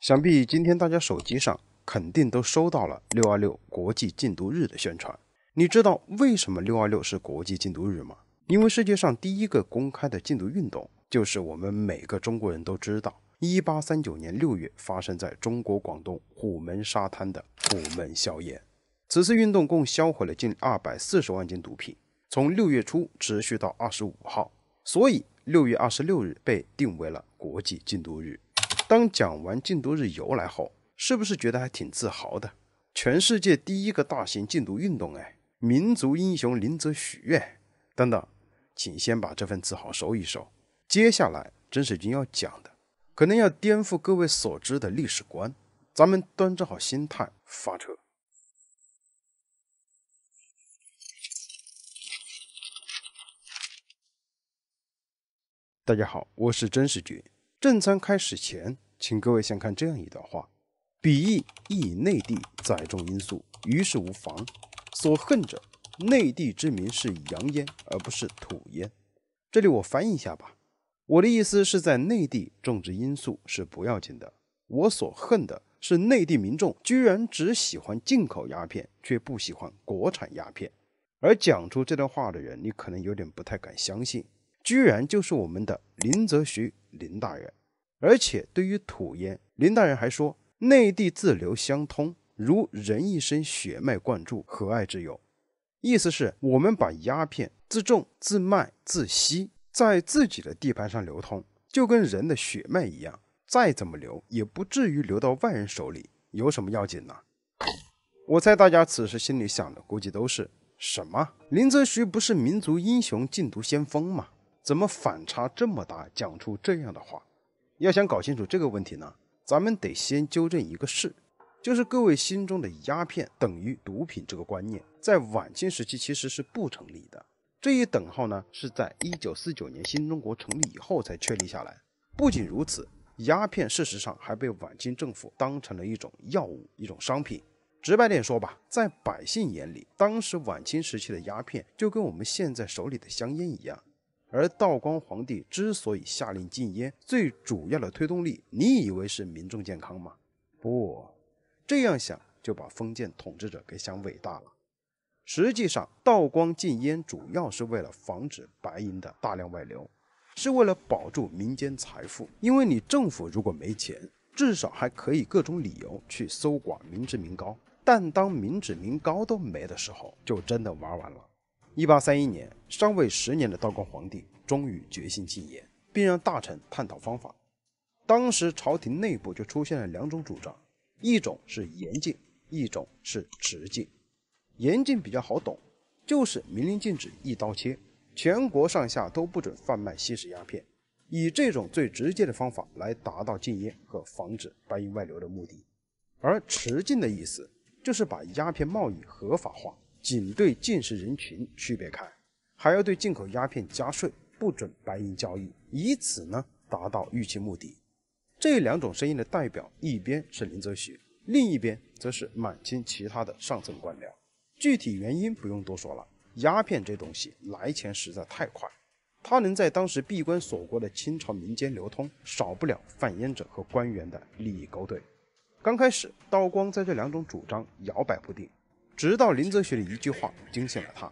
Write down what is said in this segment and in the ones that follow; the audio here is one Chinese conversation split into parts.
想必今天大家手机上肯定都收到了六二六国际禁毒日的宣传。你知道为什么六二六是国际禁毒日吗？因为世界上第一个公开的禁毒运动，就是我们每个中国人都知道，一八三九年六月发生在中国广东虎门沙滩的虎门销烟。此次运动共销毁了近二百四十万斤毒品，从六月初持续到二十五号，所以六月二十六日被定为了国际禁毒日。当讲完禁毒日由来后，是不是觉得还挺自豪的？全世界第一个大型禁毒运动，哎，民族英雄林则徐哎，等等，请先把这份自豪收一收。接下来真实君要讲的，可能要颠覆各位所知的历史观，咱们端正好心态，发车。大家好，我是真世君。正餐开始前，请各位先看这样一段话：鄙亦亦以内地载种罂粟，于是无妨。所恨者，内地之民是洋烟而不是土烟。这里我翻译一下吧。我的意思是在内地种植罂粟是不要紧的。我所恨的是内地民众居然只喜欢进口鸦片，却不喜欢国产鸦片。而讲出这段话的人，你可能有点不太敢相信，居然就是我们的林则徐。林大人，而且对于土烟，林大人还说，内地自流相通，如人一身血脉贯注，何爱之有？意思是，我们把鸦片自种、自卖、自吸，在自己的地盘上流通，就跟人的血脉一样，再怎么流，也不至于流到外人手里，有什么要紧呢？我猜大家此时心里想的，估计都是什么？林则徐不是民族英雄、禁毒先锋吗？怎么反差这么大，讲出这样的话？要想搞清楚这个问题呢，咱们得先纠正一个事，就是各位心中的鸦片等于毒品这个观念，在晚清时期其实是不成立的。这一等号呢，是在一九四九年新中国成立以后才确立下来。不仅如此，鸦片事实上还被晚清政府当成了一种药物、一种商品。直白点说吧，在百姓眼里，当时晚清时期的鸦片就跟我们现在手里的香烟一样。而道光皇帝之所以下令禁烟，最主要的推动力，你以为是民众健康吗？不，这样想就把封建统治者给想伟大了。实际上，道光禁烟主要是为了防止白银的大量外流，是为了保住民间财富。因为你政府如果没钱，至少还可以各种理由去搜刮民脂民膏；但当民脂民膏都没的时候，就真的玩完了。一八三一年，上位十年的道光皇帝终于决心禁烟，并让大臣探讨方法。当时朝廷内部就出现了两种主张：一种是严禁，一种是持禁。严禁比较好懂，就是明令禁止，一刀切，全国上下都不准贩卖、吸食鸦片，以这种最直接的方法来达到禁烟和防止白银外流的目的。而持禁的意思，就是把鸦片贸易合法化。仅对近视人群区别开，还要对进口鸦片加税，不准白银交易，以此呢达到预期目的。这两种声音的代表，一边是林则徐，另一边则是满清其他的上层官僚。具体原因不用多说了，鸦片这东西来钱实在太快，它能在当时闭关锁国的清朝民间流通，少不了贩烟者和官员的利益勾兑。刚开始，道光在这两种主张摇摆不定。直到林则徐的一句话惊醒了他，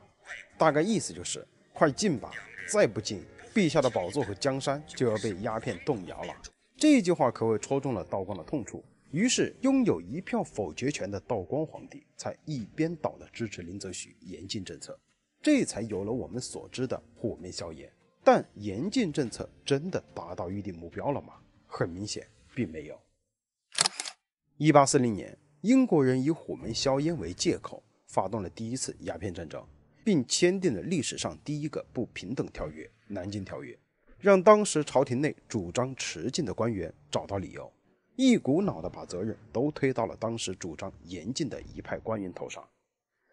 大概意思就是快进吧，再不进，陛下的宝座和江山就要被鸦片动摇了。这句话可谓戳中了道光的痛处，于是拥有一票否决权的道光皇帝才一边倒的支持林则徐严禁政策，这才有了我们所知的虎门销烟。但严禁政策真的达到预定目标了吗？很明显，并没有。一八四零年。英国人以虎门销烟为借口，发动了第一次鸦片战争，并签订了历史上第一个不平等条约——《南京条约》，让当时朝廷内主张持禁的官员找到理由，一股脑地把责任都推到了当时主张严禁的一派官员头上。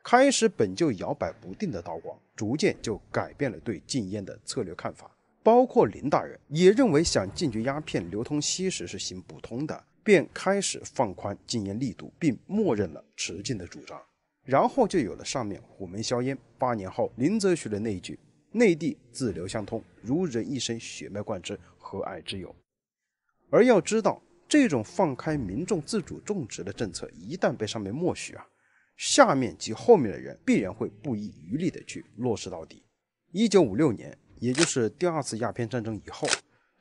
开始本就摇摆不定的道光，逐渐就改变了对禁烟的策略看法，包括林大人也认为想禁绝鸦片流通吸食是行不通的。便开始放宽禁烟力度，并默认了持禁的主张，然后就有了上面虎门销烟。八年后，林则徐的那一句“内地自流相通，如人一身血脉贯之，何蔼之有”，而要知道，这种放开民众自主种植的政策一旦被上面默许啊，下面及后面的人必然会不遗余力的去落实到底。一九五六年，也就是第二次鸦片战争以后。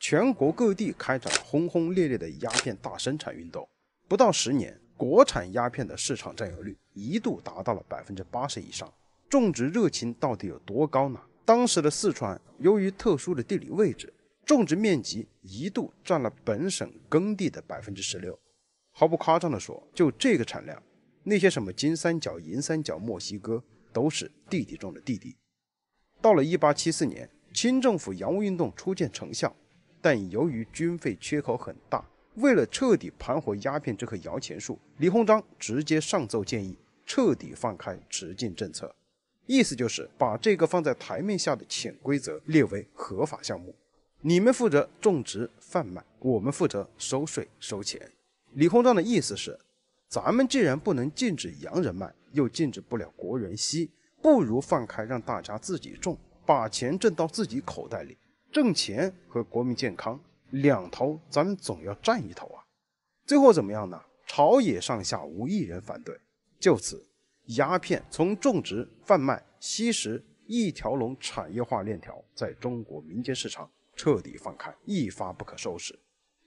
全国各地开展轰轰烈烈的鸦片大生产运动，不到十年，国产鸦片的市场占有率一度达到了百分之八十以上。种植热情到底有多高呢？当时的四川由于特殊的地理位置，种植面积一度占了本省耕地的百分之十六。毫不夸张地说，就这个产量，那些什么金三角、银三角、墨西哥都是弟弟中的弟弟。到了一八七四年，清政府洋务运动初见成效。但由于军费缺口很大，为了彻底盘活鸦片这棵摇钱树，李鸿章直接上奏建议彻底放开直进政策，意思就是把这个放在台面下的潜规则列为合法项目，你们负责种植贩卖，我们负责收税收钱。李鸿章的意思是，咱们既然不能禁止洋人卖，又禁止不了国人吸，不如放开让大家自己种，把钱挣到自己口袋里。挣钱和国民健康两头，咱们总要占一头啊。最后怎么样呢？朝野上下无一人反对，就此，鸦片从种植、贩卖、吸食一条龙产业化链条在中国民间市场彻底放开，一发不可收拾。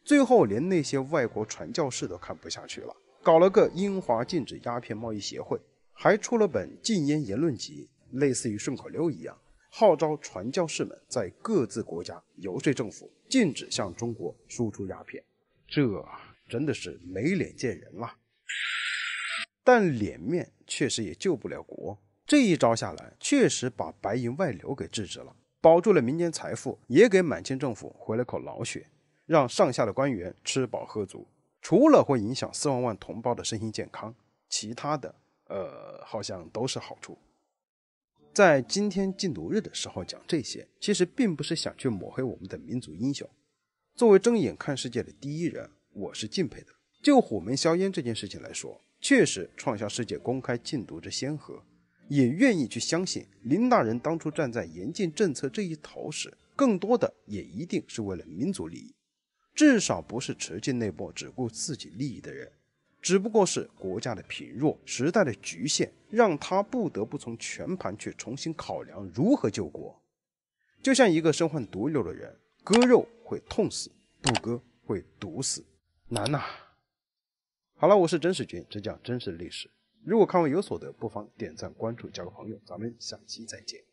最后连那些外国传教士都看不下去了，搞了个英华禁止鸦片贸易协会，还出了本禁烟言论集，类似于顺口溜一样。号召传教士们在各自国家游说政府，禁止向中国输出鸦片。这真的是没脸见人了。但脸面确实也救不了国。这一招下来，确实把白银外流给制止了，保住了民间财富，也给满清政府回了口老血，让上下的官员吃饱喝足。除了会影响四万万同胞的身心健康，其他的，呃，好像都是好处。在今天禁毒日的时候讲这些，其实并不是想去抹黑我们的民族英雄。作为睁眼看世界的第一人，我是敬佩的。就虎门销烟这件事情来说，确实创下世界公开禁毒之先河。也愿意去相信林大人当初站在严禁政策这一头时，更多的也一定是为了民族利益，至少不是持禁内部只顾自己利益的人。只不过是国家的贫弱、时代的局限，让他不得不从全盘去重新考量如何救国。就像一个身患毒瘤的人，割肉会痛死，不割会毒死，难呐。好了，我是真实君，只讲真实历史。如果看完有所得，不妨点赞、关注、交个朋友。咱们下期再见。